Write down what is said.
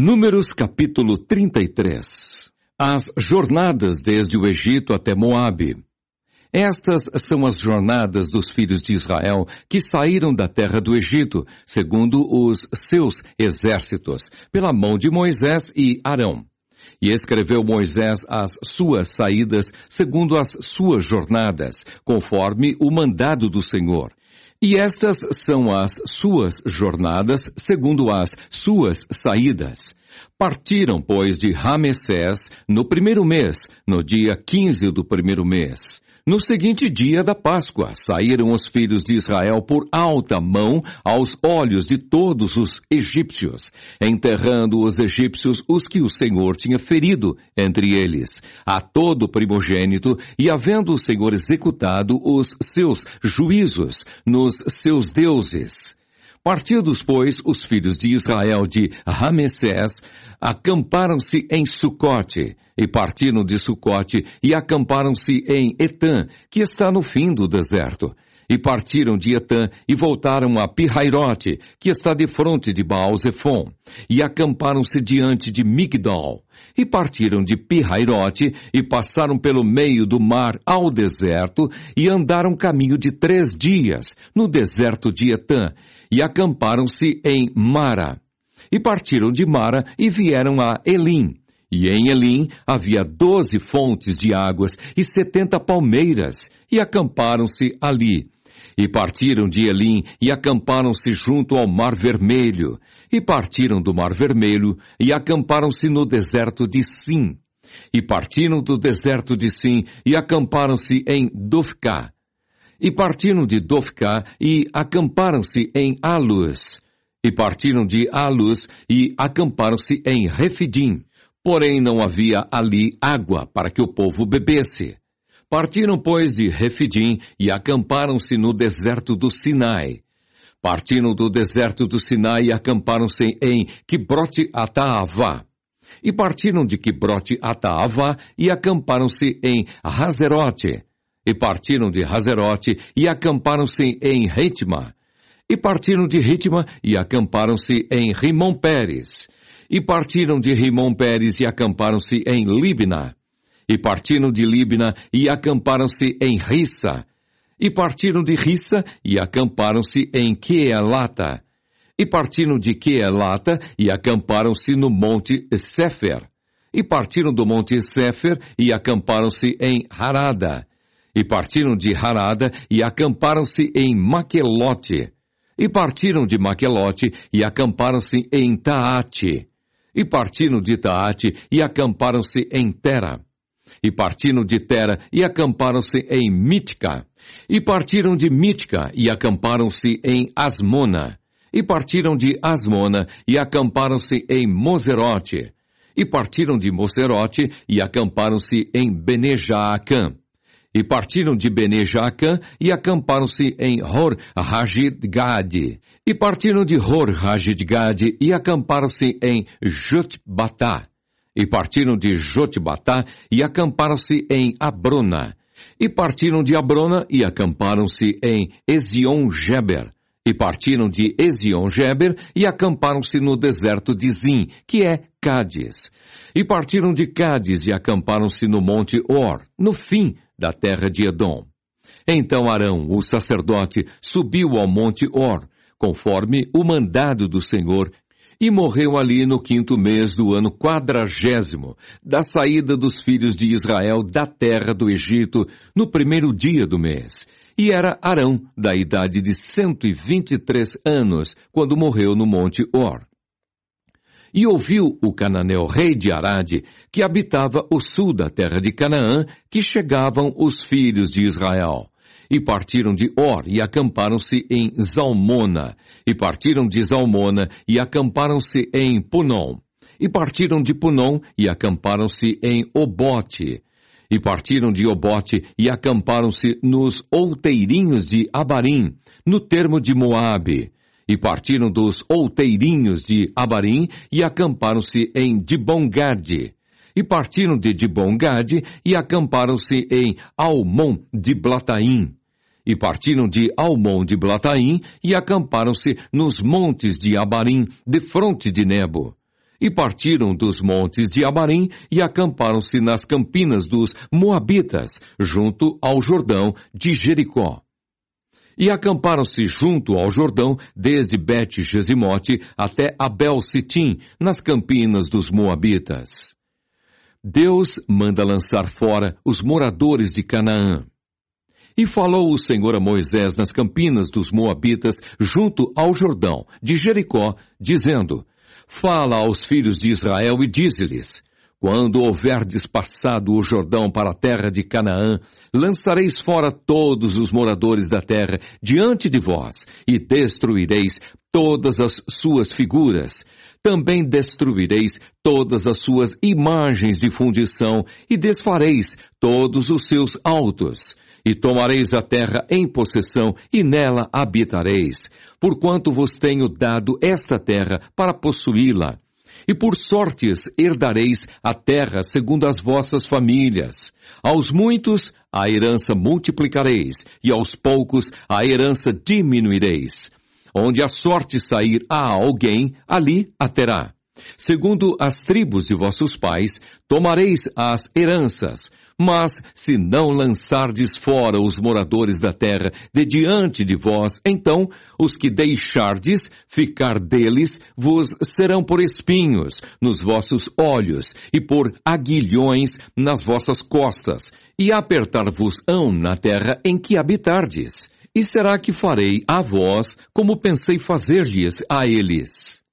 Números capítulo 33 As jornadas desde o Egito até Moabe. Estas são as jornadas dos filhos de Israel que saíram da terra do Egito, segundo os seus exércitos, pela mão de Moisés e Arão. E escreveu Moisés as suas saídas segundo as suas jornadas, conforme o mandado do Senhor, e estas são as suas jornadas segundo as suas saídas. Partiram, pois, de Ramessés no primeiro mês, no dia quinze do primeiro mês. No seguinte dia da Páscoa, saíram os filhos de Israel por alta mão aos olhos de todos os egípcios, enterrando os egípcios os que o Senhor tinha ferido entre eles, a todo primogênito, e havendo o Senhor executado os seus juízos nos seus deuses. Partidos, pois, os filhos de Israel de Ramessés, acamparam-se em Sucote, e partiram de Sucote, e acamparam-se em Etã, que está no fim do deserto. E partiram de Etã, e voltaram a Pirairote, que está de fronte de Baal-Zephon, e acamparam-se diante de Migdol. E partiram de Pirairote, e passaram pelo meio do mar ao deserto, e andaram caminho de três dias, no deserto de Etã, e acamparam-se em Mara. E partiram de Mara e vieram a Elim. E em Elim havia doze fontes de águas e setenta palmeiras, e acamparam-se ali. E partiram de Elim e acamparam-se junto ao Mar Vermelho. E partiram do Mar Vermelho e acamparam-se no deserto de Sim. E partiram do deserto de Sim e acamparam-se em Dofká. E partiram de Dofká e acamparam-se em Alus. E partiram de Alus e acamparam-se em Refidim. Porém não havia ali água para que o povo bebesse. Partiram, pois, de Refidim e acamparam-se no deserto do Sinai. Partiram do deserto do Sinai e acamparam-se em Quibrote Ataavá. E partiram de Quibrote Ataavá e acamparam-se em Hazerote. E partiram de Hazerote e acamparam-se em Ritma. E partiram de Ritma e acamparam-se em Rimon Pérez. E partiram de Rimon Pérez e acamparam-se em Libna. E partiram de Libna e acamparam-se em Rissa. E partiram de Rissa e acamparam-se em Queelata e partiram de Queelata e acamparam-se no monte Sefer. E partiram do monte Sefer e acamparam-se em Harada. E partiram de Harada e acamparam-se em Maquelote. E partiram de Maquelote e acamparam-se em Taate. E partiram de Taate e acamparam-se em Tera. E partiram de Tera e acamparam-se em Mítica. E partiram de Mítica e acamparam-se em Asmona. E partiram de Asmona e acamparam-se em Moserote. E partiram de Moserote e acamparam-se em Benejaacã. E partiram de Bene e acamparam-se em Hor Hajidgad. E partiram de Hor Hajidgad e acamparam-se em Jotbatá. E partiram de Jotbatá e acamparam-se em Abrona. E partiram de Abrona e acamparam-se em Ezion-Geber e partiram de Ezion-Geber e acamparam-se no deserto de Zin, que é Cádiz. E partiram de Cádiz e acamparam-se no monte Or. No fim, da terra de Edom. Então Arão, o sacerdote, subiu ao monte Or, conforme o mandado do Senhor, e morreu ali no quinto mês do ano quadragésimo, da saída dos filhos de Israel da terra do Egito, no primeiro dia do mês. E era Arão, da idade de cento e vinte e três anos, quando morreu no monte Or e ouviu o cananeu rei de Arade, que habitava o sul da terra de Canaã, que chegavam os filhos de Israel. E partiram de Or e acamparam-se em Zalmona, e partiram de Zalmona e acamparam-se em Punom, e partiram de Punom e acamparam-se em Obote, e partiram de Obote e acamparam-se nos outeirinhos de Abarim, no termo de Moabe, e partiram dos outeirinhos de Abarim e acamparam-se em Dibongade. E partiram de Dibongade e acamparam-se em Almon de Blataim. E partiram de Almon de Blataim e acamparam-se nos montes de Abarim, de fronte de Nebo e partiram dos montes de Abarim e acamparam-se nas campinas dos Moabitas, junto ao Jordão de Jericó e acamparam-se junto ao Jordão, desde bet gesimote até Abel-Sitim, nas campinas dos Moabitas. Deus manda lançar fora os moradores de Canaã. E falou o Senhor a Moisés nas campinas dos Moabitas, junto ao Jordão, de Jericó, dizendo, Fala aos filhos de Israel e dize-lhes, quando houverdes passado o Jordão para a terra de Canaã, lançareis fora todos os moradores da terra diante de vós, e destruireis todas as suas figuras. Também destruireis todas as suas imagens de fundição, e desfareis todos os seus altos. E tomareis a terra em possessão, e nela habitareis, porquanto vos tenho dado esta terra para possuí-la e por sortes herdareis a terra segundo as vossas famílias. Aos muitos a herança multiplicareis, e aos poucos a herança diminuireis. Onde a sorte sair a alguém, ali a terá. Segundo as tribos de vossos pais, tomareis as heranças, mas se não lançardes fora os moradores da terra de diante de vós, então os que deixardes ficar deles vos serão por espinhos nos vossos olhos e por aguilhões nas vossas costas, e apertar-vos-ão na terra em que habitardes. E será que farei a vós como pensei fazer-lhes a eles?